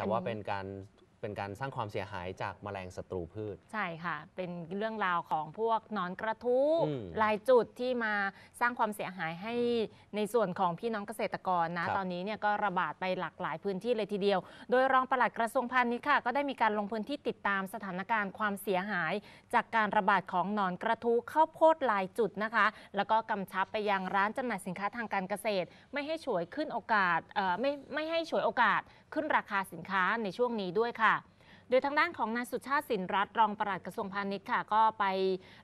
แต่ว่าเป็นการเป็นการสร้างความเสียหายจากแมลงศัตรูพืช ใช่ค่ะเป็นเรื่องราวของพวกหนอนกระทู้ลายจุดที่มาสร้างความเสียหายให้ในส่วนของพี่น้องเกษตรกรนะรตอนนี้เนี่ยก็ระบาดไปหลากหลายพื้นที่เลยทีเดียว โดยรองปลัดกระทรวงพาณิชย์ค่ะก็ได้มีการลงพื้นที่ติดตามสถานการณ์ความเสียหาย จากการระบาดของหนอนกระทู้ข้าวโพดลายจุดนะคะแล้วก็กำชับไปยังร้านจำหน่ายสินค้าทางการเกษตร ไม่ให้ฉวยขึ้นโอกาสไม่ไม่ให้ฉวยโอกาสขึ้นราคาสินค้าในช่วงนี้ด้วยค่ะ โดยทางด้านของนายสุชาติสินรัตนรองปลัดกระทรวงพาณิชย์ค่ะ ก็ไป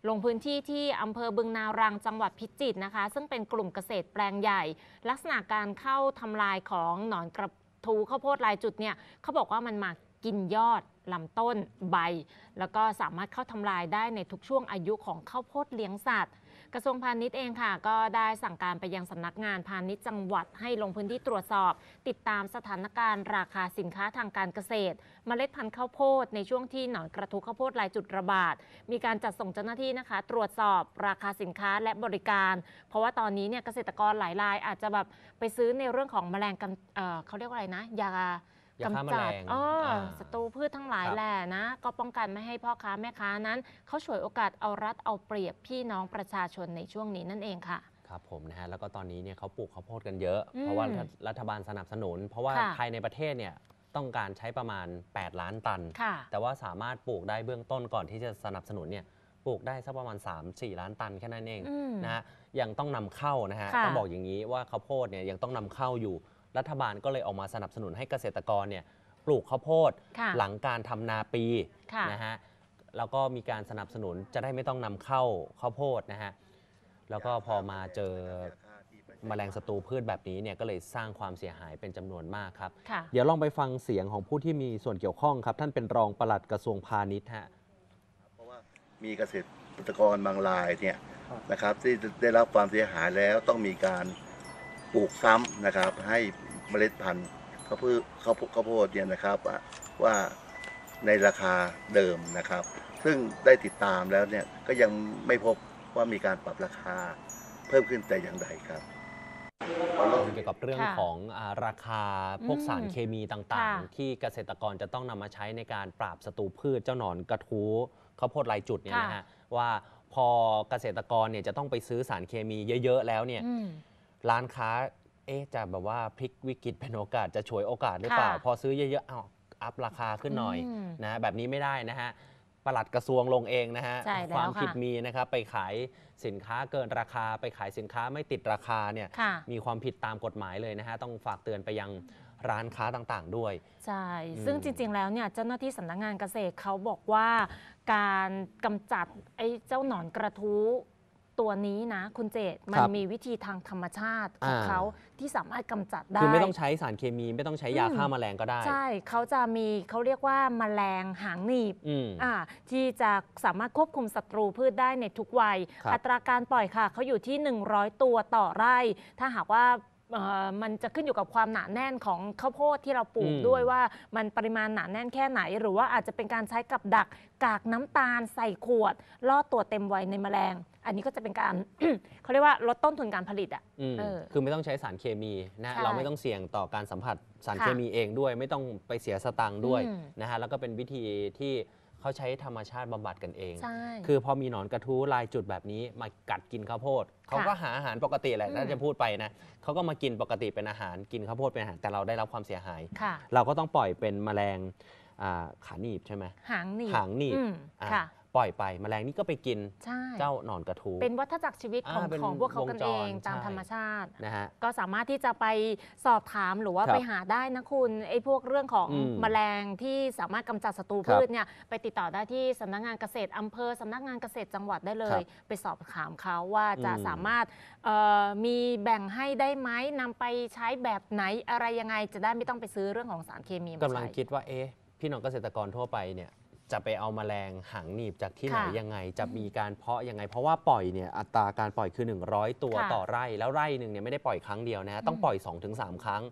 ลงพื้นที่ที่อำเภอบึงนารังจังหวัดพิจิตรนะคะ ซึ่งเป็นกลุ่มเกษตรแปลงใหญ่ ลักษณะการเข้าทำลายของหนอนกระทูข้าวโพดลายจุดเนี่ยเขาบอกว่ามันมากินยอดลำต้นใบ แล้วก็สามารถเข้าทำลายได้ในทุกช่วงอายุของข้าวโพดเลี้ยงสัตว์กระทรวงพาณิชย์เองค่ะก็ได้สั่งการไปยังสำนักงานพาณิชย์จังหวัดให้ลงพื้นที่ตรวจสอบ ติดตามสถานการณ์ ราคาสินค้าทางการเกษตรมเมล็ดพันธุ์ข้าวโพดในช่วงที่หนอนกระทุข้าวโพดลายจุดระบาด มีการจัดส่งเจ้าหน้าที่นะคะ ตรวจสอบราคาสินค้าและบริการ เพราะว่าตอนนี้เนี่ยเกษตรกรหลายรายอาจจะแบบไปซื้อในเรื่องของแมลงกันเเขาเรียกว่าอะไรนะ ยายาฆ่าแมลกำจัดงศัตรูพืชทั้งหลายแหละนะ ก็ป้องกันไม่ให้พ่อค้าแม่ค้านั้น เขาฉวยโอกาสเอารัดเอาเปรียบพี่น้องประชาชนในช่วงนี้นั่นเองค่ะ ครับผมนะฮะ แล้วก็ตอนนี้เนี่ยเขาปลูกข้าวโพดกันเยอะอเพราะว่ารัฐบาลสนับสนุน เพราะว่าภายในประเทศเนี่ยต้องการใช้ประมาณ 8 ล้านตัน แต่ว่าสามารถปลูกได้เบื้องต้นก่อนที่จะสนับสนุนเนี่ยปลูกได้สักประมาณ 3-4 ล้านตันแค่นั้นเองอนะฮะยังต้องนำเข้านะฮะะต้องบอกอย่างนี้ว่าข้าวโพดเนี่ยยังต้องนำเข้าอยู่รัฐบาลก็เลยออกมาสนับสนุนให้เกษตรกรเนี่ยปลูกข้าวโพดหลังการทำนาปีะนะฮะแล้วก็มีการสนับสนุนจะได้ไม่ต้องนำเข้า ข้าวโพดนะฮะแล้วก็พอมาเจอแมลงศัตรูพืชแบบนี้เนี่ยก็เลยสร้างความเสียหายเป็นจำนวนมากครับ เดี๋ยวลองไปฟังเสียงของผู้ที่มีส่วนเกี่ยวข้องครับ ท่านเป็นรองปลัดกระทรวงพาณิชย์ฮะเพราะว่ามีเกษตรกรบางรายเนี่ยนะครับที่ได้รับความเสียหายแล้วต้องมีการลูกซ้ำนะครับให้เมล็ดพันธุ์ข้าวพืชข้าวข้าวโพดเนี่ยนะครับว่าในราคาเดิมนะครับ ซึ่งได้ติดตามแล้วเนี่ยก็ยังไม่พบว่ามีการปรับราคาเพิ่มขึ้นแต่อย่างใดครับเกี่ยวกับเรื่องของราคาพวกสารเคมีต่างๆ ที่เกษตรกรจะต้องนำมาใช้ในการปราบศัตรูพืชเจ้าหนอนกระทู้ข้าวโพดลายจุดเนี่ยนะฮะว่าพอเกษตรกรเนี่ยจะต้องไปซื้อสารเคมีเยอะๆแล้วเนี่ยร้านค้าเอ๊จะแบบว่าพลิกวิกฤตเป็นโอกาสจะฉวยโอกาสหรือเปล่า พอซื้อเยอะๆเอาอัพราคาขึ้นหน่อยอนะแบบนี้ไม่ได้นะฮะปลัดกระทรวงลงเองนะฮะ ความผิดมีนะครับไปขายสินค้าเกินราคา ไปขายสินค้าไม่ติดราคาเนี่ยมีความผิดตามกฎหมายเลยนะฮะ ต้องฝากเตือนไปยังร้านค้าต่างๆด้วย ใช่ ซึ่งจริงๆแล้วเนี่ยเจ้าหน้าที่สำนักงานเกษตรเขาบอกว่าการกำจัดไอ้เจ้าหนอนกระทู้ตัวนี้นะ คุณเจตมันมีวิธีทางธรรมชาติ ของอเขาที่สามารถกำจัดได้ คือไม่ต้องใช้สารเคมีไม่ต้องใช้ยาฆ่าแมลงก็ได้ ใช่เขาจะมีเขาเรียกว่าแมลงหางหนีบที่จะสามารถควบคุมศัตรูพืชได้ในทุกวัย อัตราการปล่อยค่ะเขาอยู่ที่ 100 ตัวต่อไร่ ถ้าหากว่ามันจะขึ้นอยู่กับความหนาแน่นของข้าวโพดที่เราปลูกด้วยว่ามันปริมาณหนาแน่นแค่ไหน หรือว่าอาจจะเป็นการใช้กับดัก กากน้ำตาลใส่ขวดล่อตัวเต็มวัยในแมลงอันนี้ก็จะเป็นการเขาเรียกว่าลดต้นทุนการผลิตอ่ะออคือไม่ต้องใช้สารเคมีนะ เราไม่ต้องเสี่ยงต่อการสัมผัสสารเคมีเองด้วย ไม่ต้องไปเสียสตังค์ด้วยนะฮะ แล้วก็เป็นวิธีที่เขาใช้ธรรมชาติบำบัดกันเองใช่คือพอมีหนอนกระทู้ลายจุดแบบนี้ มากัดกินข้าวโพด เขาก็หาอาหารปกติแหละถ้าจะพูดไปนะ เขาก็มากินปกติเป็นอาหาร กินข้าวโพดเป็นอาหาร แต่เราได้รับความเสียหาย เราก็ต้องปล่อยเป็นแมลงขาหนีบใช่ไหมหางหนีบหางหนีบปล่อยไปแมลงนี่ก็ไปกินเจ้าหนอนกระทู เป็นวัฏจักรชีวิตของของพวกเขากันเองตามธรรมชาตินะฮะก็สามารถที่จะไปสอบถามหรือว่าไปหาได้นะคุณไอ้พวกเรื่องของอมแมลงที่สามารถกำจัดศัตรูพืชเนี่ยไปติดต่อได้ที่สำนักงานเกษตรอำเภอสำนักงานเกษตรจังหวัดได้เลย ไปสอบถามเขาว่าจะสามารถมีแบ่งให้ได้ไหมนำไปใช้แบบไหนอะไรยังไง จะได้ไม่ต้องไปซื้อเรื่องของสารเคมีำลังคิดว่าเอ๊พี่น้องเกษตรกรทั่วไปเนี่ยจะไปเอามาแมลงหางหนีบจากที่ไหนยังไงจะมีการเพาะยังไง เพราะว่าปล่อยเนี่ย อัตราการปล่อยคือ 100 ตัวต่อไร่ แล้วไร่หนึ่งเนี่ยไม่ได้ปล่อยครั้งเดียวนะฮะต้องปล่อย 2-3 ครั้ง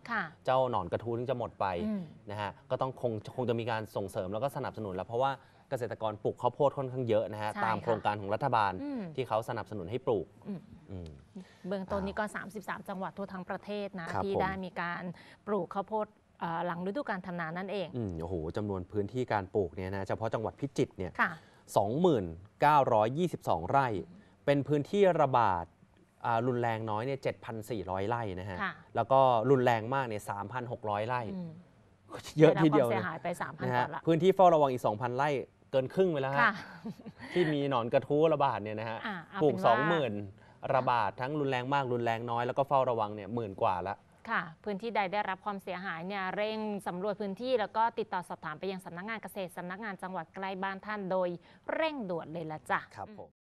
เจ้าหนอนกระทู้ถึงจะหมดไปนะฮะก็ต้องคงคงจะมีการส่งเสริมแล้วก็สนับสนุนแล้วเพราะว่าเกษตรกรปลูกข้าวโพดค่อนข้างเยอะนะฮะตามโครงการของรัฐบาลที่เขาสนับสนุนให้ปลูกเบื้องต้นนี้ก็ 33 จังหวัดทั่วทั้งประเทศนะที่ได้มีการปลูกข้าวโพดหลังฤดูการทำนานั่นเองอืมโอ้โหจำนวนพื้นที่การปลูกเนี่ยนะ เฉพาะจังหวัดพิจิตรเนี่ย2,922 ไร่ เป็นพื้นที่ระบาดรุนแรงน้อยเนี่ย7,400ไร่นะฮะ แล้วก็รุนแรงมากเนี่ย3,600ไร่เยอะทีเดียวเลยหายไปามพันไร่พื้นที่เฝ้าระวังอีก2,000ไร่เกินครึ่งไปแล้วฮะ ที่มีหนอนกระทู้ระบาดเนี่ยนะฮะ ปลูก 20,000 ระบาด ทั้งรุนแรงมากรุนแรงน้อยแล้วก็เฝ้าระวังเนี่ยหมื่นกว่าละค่ะ พื้นที่ใดได้รับความเสียหายเนี่ยเร่งสำรวจพื้นที่ แล้วก็ติดต่อสอบถามไปยังสำนักงานเกษตรสำนักงานจังหวัดใกล้บ้านท่านโดยเร่งด่วนเลยละจ้ะ ครับผม